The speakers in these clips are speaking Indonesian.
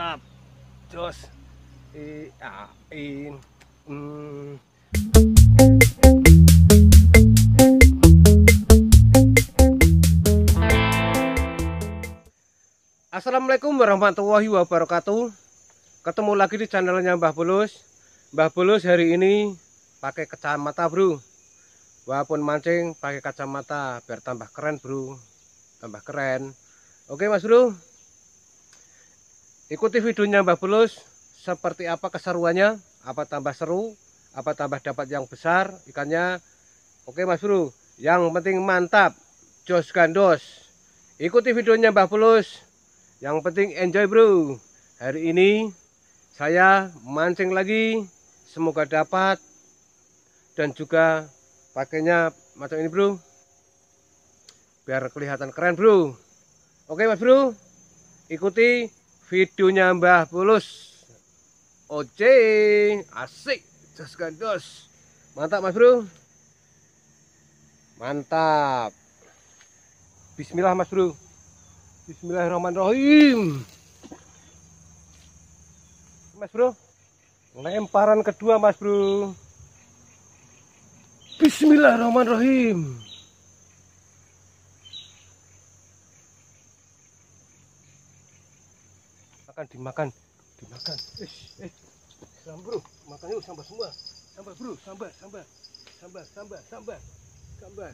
mantap jos i a mm. Assalamualaikum warahmatullahi wabarakatuh ketemu lagi di channelnya Mbah Bulus Mbah Bulus hari ini pakai kacamata bro walaupun mancing pakai kacamata biar tambah keren bro tambah keren oke mas bro Ikuti videonya Mbah Bulus, seperti apa keseruannya, apa tambah seru, apa tambah dapat yang besar ikannya. Oke Mas Bro, yang penting mantap, jos gandos. Ikuti videonya Mbah Bulus, yang penting enjoy bro. Hari ini saya mancing lagi, semoga dapat dan juga pakainya macam ini bro. Biar kelihatan keren bro. Oke Mas Bro, ikuti videonya Mbah Bulus Oce asik jos gandos mantap Mas Bro mantap Bismillah Mas Bro Bismillahirrahmanirrahim Mas Bro lemparan kedua Mas Bro Bismillahirrahmanirrahim dimakan dimakan dimakan eh eh sambar bro makan yuk sambal semua sambal bro sambal sambal sambal sambal sambal sambal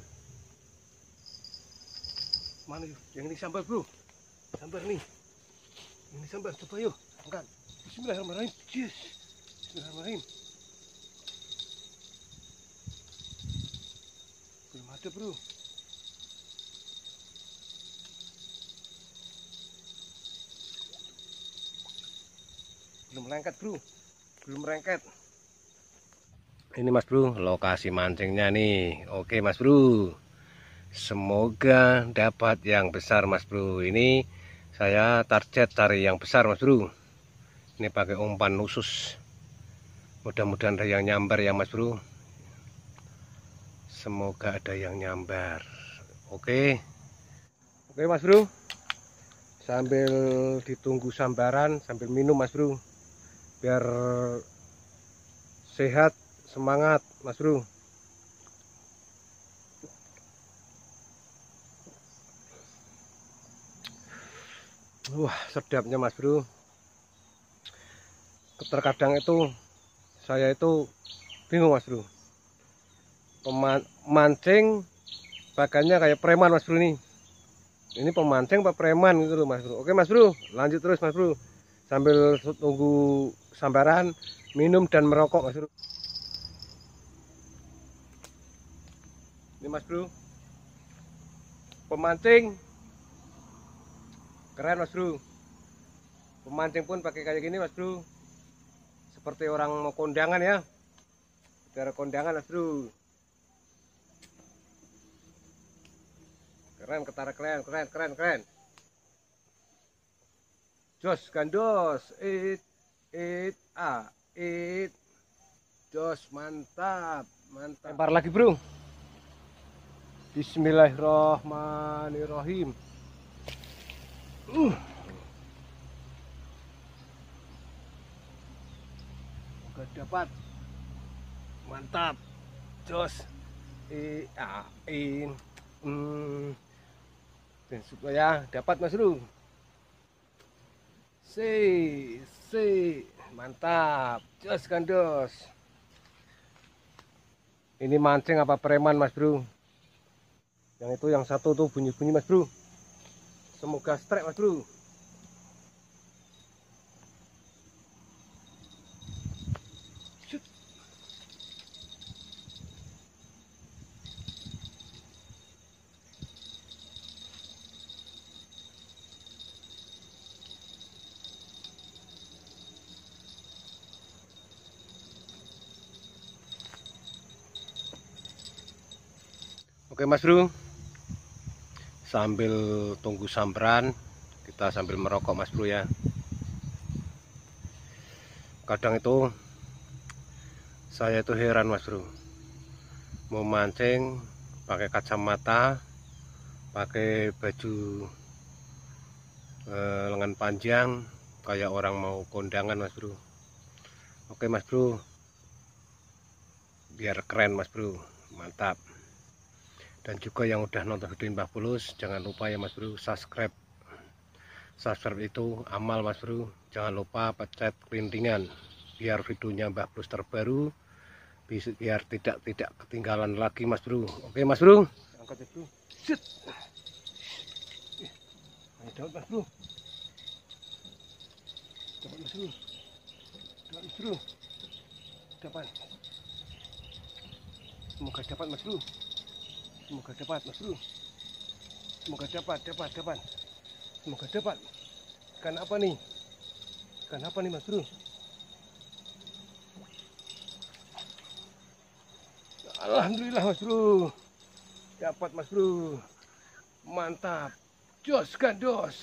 mana yuk yang ini sambal bro sambal nih ini sambal coba yuk angkat Bismillahirrahmanirrahim yes Bismillahirrahmanirrahim belum ada bro belum lengket bro belum lengket ini mas bro lokasi mancingnya nih oke mas bro semoga dapat yang besar mas bro ini saya target cari yang besar mas bro ini pakai umpan khusus mudah-mudahan ada yang nyambar ya mas bro semoga ada yang nyambar oke oke mas bro sambil ditunggu sambaran sambil minum mas bro biar sehat semangat Mas Bro Wah sedapnya Mas Bro terkadang itu saya itu bingung Mas Bro Peman mancing kayak preman Mas Bro ini. ini pemancing apa Preman gitu loh Mas Bro. Oke Mas Bro, lanjut terus Mas Bro sambil tunggu sambaran minum dan merokok Mas Bro. Ini Mas Bro. Pemancing keren Mas Bro. Pemancing pun pakai kayak gini Mas Bro. Seperti orang mau kondangan ya. Cara kondangan Mas Bro. Keren ketara keren keren keren keren. Jos, kan dos. It it a it. Dos mantap. Mantap. Lempar lagi, Bro. Bismillahirrahmanirrahim. Uh. dapat. Mantap. Jos. I a in. Mm. Dan supaya dapat Mas bro. Si, si, mantap. Jos gandos. Ini mancing apa preman, Mas Bro? Yang itu yang satu tuh bunyi-bunyi, Mas Bro. Semoga strike, Mas Bro. Oke Mas Bro sambil tunggu samperan kita sambil merokok mas bro ya kadang itu saya itu heran mas bro mau mancing pakai kacamata pakai baju eh, lengan panjang kayak orang mau kondangan mas bro oke mas bro biar keren mas bro mantap dan juga yang udah nonton video Mbah Pulus jangan lupa ya Mas Bro subscribe subscribe itu amal Mas Bro jangan lupa pencet kelintingan biar videonya Mbah Pulus terbaru biar tidak tidak ketinggalan lagi Mas Bro oke Mas Bro angkat itu sit Ayo, Mas Bro dapat Mas Bro dapat Mas Bro dapat semoga dapat Mas Bro Semoga dapat, Mas Bro. Semoga dapat, dapat, dapat. Semoga dapat. Ikan apa nih? Ikan apa nih, Mas Bro? Alhamdulillah, Mas Bro. Dapat, Mas Bro. Mantap. Jos gandos.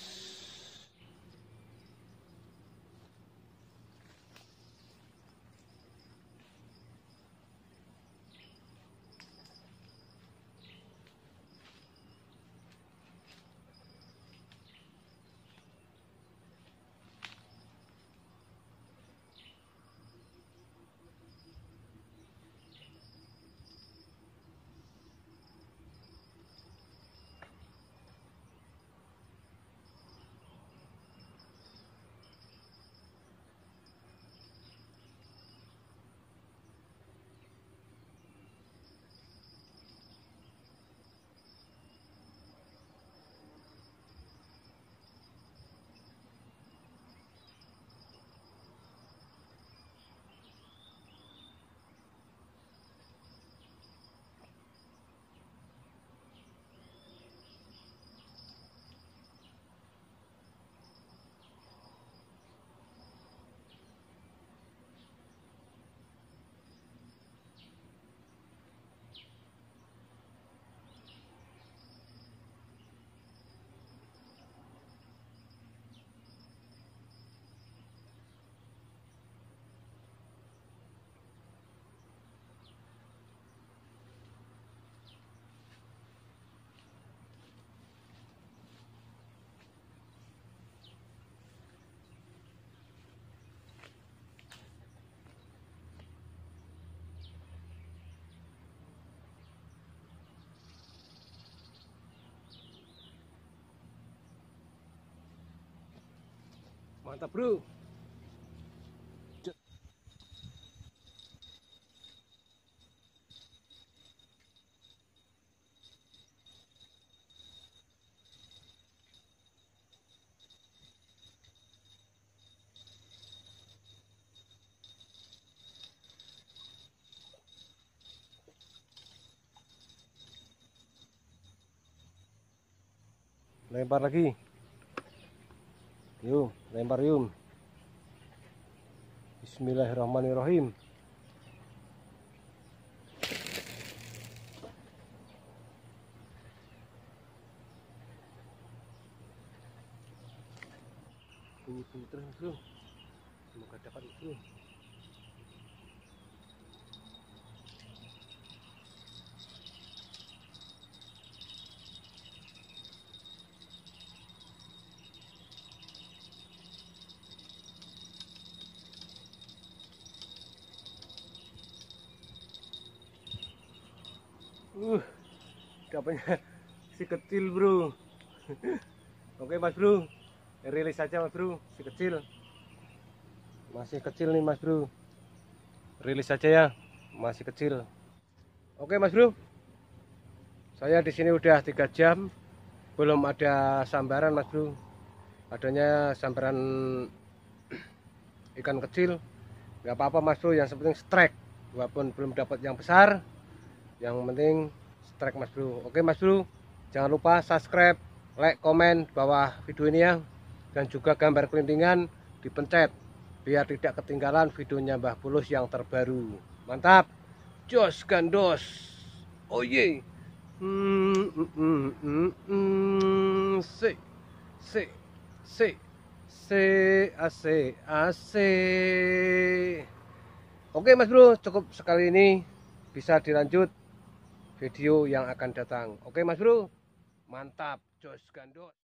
mantap bro lempar lagi yuk lempar yuk Bismillahirrahmanirrahim bunyi-bunyi terus semoga dapat itu Uh, dapatnya si kecil bro. Oke mas bro, rilis aja mas bro, si kecil. Masih kecil nih mas bro. Rilis aja ya, masih kecil. Oke mas bro, saya di sini udah tiga jam, belum ada sambaran mas bro. Adanya sambaran ikan kecil, nggak apa-apa mas bro, yang penting strike. Walaupun belum dapat yang besar, yang penting strike Mas Bro oke Mas Bro jangan lupa subscribe like komen bawah video ini ya dan juga gambar kelintingan dipencet biar tidak ketinggalan videonya Mbah Bulus yang terbaru mantap jos gandos oh ye hmm hmm hmm hmm, hmm. si si si si ac ac. oke mas bro cukup sekali ini bisa dilanjut video yang akan datang. Oke Mas Bro, mantap, jos gandok.